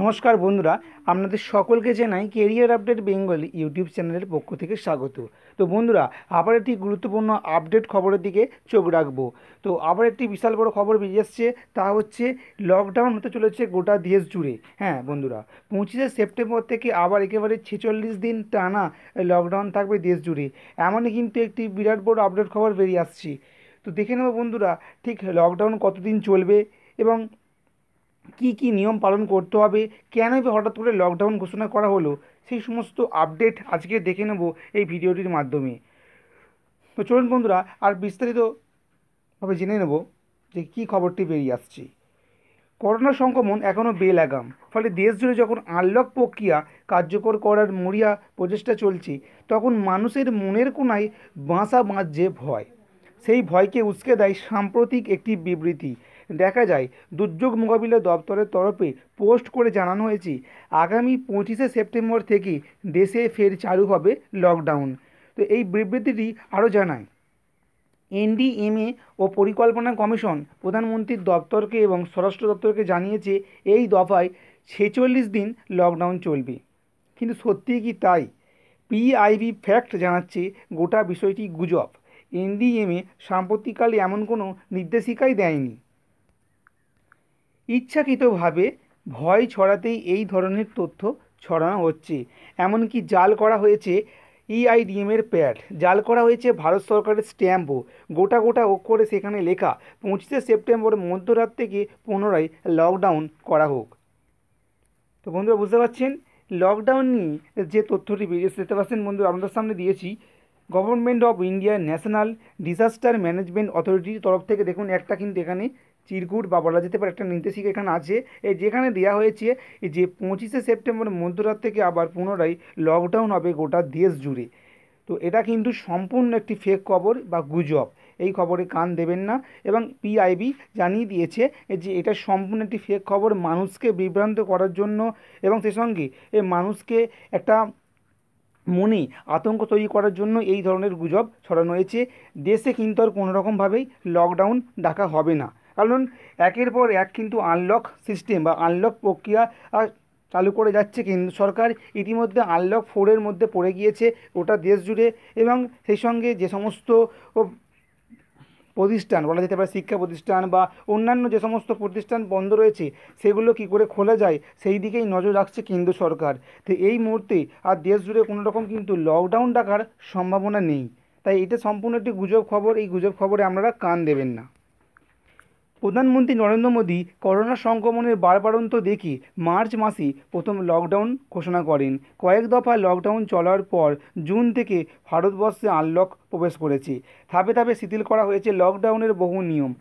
নমস্কার বন্ধুরা আপনাদের সকলকে জানাই কেরিয়ার আপডেট বেঙ্গলি ইউটিউব চ্যানেলের পক্ষ থেকে স্বাগত তো বন্ধুরা আবার একটি গুরুত্বপূর্ণ আপডেট খবরের দিকে চোখ রাখবো তো আবার একটি বিশাল বড় খবর বেরিয়ে আসছে তা হচ্ছে লকডাউন হতে চলেছে গোটা দেশ জুড়ে হ্যাঁ বন্ধুরা পঁচিশে সেপ্টেম্বর থেকে আবার একেবারে ছেচল্লিশ দিন টানা লকডাউন থাকবে দেশ জুড়ে এমনই কিন্তু একটি বিরাট বড় আপডেট খবর বেরিয়ে আসছে তো দেখে নেবো বন্ধুরা ঠিক লকডাউন কতদিন চলবে এবং কি কি নিয়ম পালন করতে হবে কেন এভাবে হঠাৎ করে লকডাউন ঘোষণা করা হলো সেই সমস্ত আপডেট আজকে দেখে নেব এই ভিডিওটির মাধ্যমে তো চলুন বন্ধুরা আর বিস্তারিতভাবে জেনে নেব যে কি খবরটি বেরিয়ে আসছে করোনা সংক্রমণ এখনও বেলাগাম ফলে দেশ জুড়ে যখন আনলক প্রক্রিয়া কার্যকর করার মরিয়া প্রচেষ্টা চলছে তখন মানুষের মনের কোনায় বাঁচা যে ভয় সেই ভয়কে উস্কে দেয় সাম্প্রতিক একটি বিবৃতি দেখা যায় দুর্যোগ মোকাবিলা দপ্তরের তরফে পোস্ট করে জানানো হয়েছে আগামী পঁচিশে সেপ্টেম্বর থেকে দেশে ফের চালু হবে লকডাউন তো এই বিবৃতিটি আরও জানায় এনডিএমএ ও পরিকল্পনা কমিশন প্রধানমন্ত্রীর দপ্তরকে এবং স্বরাষ্ট্র দপ্তরকে জানিয়েছে এই দফায় ছেচল্লিশ দিন লকডাউন চলবে কিন্তু সত্যিই কি তাই পিআইবি ফ্যাক্ট জানাচ্ছে গোটা বিষয়টি গুজব এনডিএমএ সাম্প্রতিককালে এমন কোনো নির্দেশিকাই দেয়নি ইচ্ছাকৃতভাবে ভয় ছড়াতেই এই ধরনের তথ্য ছড়ানো হচ্ছে এমনকি জাল করা হয়েছে ইআইডিএমের e প্যাড জাল করা হয়েছে ভারত সরকারের স্ট্যাম্পও গোটা গোটা অক্ষরে সেখানে লেখা পঁচিশে সেপ্টেম্বর মধ্যরাত থেকে পুনরায় লকডাউন করা হোক তো বন্ধুরা বুঝতে পারছেন লকডাউন নিয়ে যে তথ্যটি বেরিয়েছে দেখতে পাচ্ছেন বন্ধু আপনাদের সামনে দিয়েছি government of India national disaster management অথরিটির তরফ থেকে দেখুন একটা কিন্তু এখানে চিরকুট বা বলা যেতে পারে একটা নির্দেশিকা এখানে আছে এই যেখানে দেওয়া হয়েছে যে পঁচিশে সেপ্টেম্বর মধ্যরাত থেকে আবার পুনরায় লকডাউন হবে গোটা দেশ জুড়ে তো এটা কিন্তু সম্পূর্ণ একটি ফেক খবর বা গুজব এই খবরে কান দেবেন না এবং পিআইবি জানিয়ে দিয়েছে যে এটা সম্পূর্ণ একটি ফেক খবর মানুষকে বিভ্রান্ত করার জন্য এবং সে সঙ্গে এ মানুষকে একটা মনে আতঙ্ক তৈরি করার জন্য এই ধরনের গুজব ছড়ানো হয়েছে দেশে কিন্তু আর কোনোরকমভাবেই লকডাউন ডাকা হবে না কারণ একের পর এক কিন্তু আনলক সিস্টেম বা আনলক প্রক্রিয়া চালু করে যাচ্ছে কেন্দ্র সরকার ইতিমধ্যে আনলক ফোরের মধ্যে পড়ে গিয়েছে ওটা দেশ জুড়ে এবং সেই সঙ্গে যে সমস্ত প্রতিষ্ঠান বলা যেতে পারে শিক্ষা প্রতিষ্ঠান বা অন্যান্য যে সমস্ত প্রতিষ্ঠান বন্ধ রয়েছে সেগুলো কি করে খোলা যায় সেই দিকেই নজর রাখছে কেন্দ্র সরকার তো এই মুহূর্তে আর দেশ জুড়ে কোনো রকম কিন্তু লকডাউন ডাকার সম্ভাবনা নেই তাই এটা সম্পূর্ণ একটি গুজব খবর এই গুজব খবরে আপনারা কান দেবেন না প্রধানমন্ত্রী নরেন্দ্র মোদী করোনা সংক্রমণের বাড়বাড়ন্ত দেখে মার্চ মাসে প্রথম লকডাউন ঘোষণা করেন কয়েক দফা লকডাউন চলার পর জুন থেকে ভারতবর্ষে আনলক প্রবেশ করেছে ধাপে ধাপে শিথিল করা হয়েছে লকডাউনের বহু নিয়ম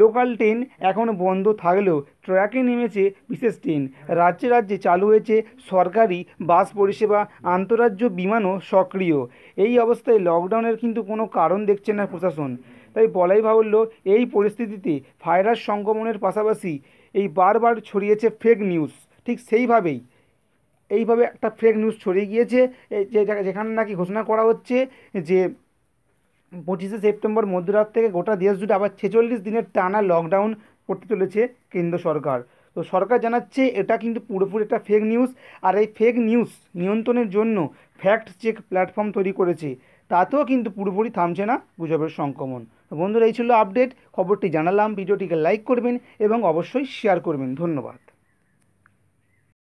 লোকাল ট্রেন এখন বন্ধ থাকলেও ট্র্যাকে নেমেছে বিশেষ ট্রেন রাজ্যে রাজ্যে চালু হয়েছে সরকারি বাস পরিষেবা আন্তরাজ্য বিমানও সক্রিয় এই অবস্থায় লকডাউনের কিন্তু কোনো কারণ দেখছে না প্রশাসন তাই বলাই বাহুল্য এই পরিস্থিতিতে ভাইরাস সংক্রমণের পাশাপাশি এই বারবার ছড়িয়েছে ফেক নিউজ ঠিক সেইভাবেই এইভাবে একটা ফেক নিউজ ছড়িয়ে গিয়েছে যেখানে নাকি ঘোষণা করা হচ্ছে যে পঁচিশে সেপ্টেম্বর মধ্যরাত থেকে গোটা দেশ জুড়ে আবার ছেচল্লিশ দিনের টানা লকডাউন করতে চলেছে কেন্দ্র সরকার তো সরকার জানাচ্ছে এটা কিন্তু পুরোপুরি একটা ফেক নিউজ আর এই ফেক নিউজ নিয়ন্ত্রণের জন্য ফ্যাক্ট চেক প্ল্যাটফর্ম তৈরি করেছে তাতেও কিন্তু পুরোপুরি থামছে না গুজবের সংক্রমণ তো বন্ধুরা এই ছিল আপডেট খবরটি জানালাম ভিডিওটিকে লাইক করবেন এবং অবশ্যই শেয়ার করবেন ধন্যবাদ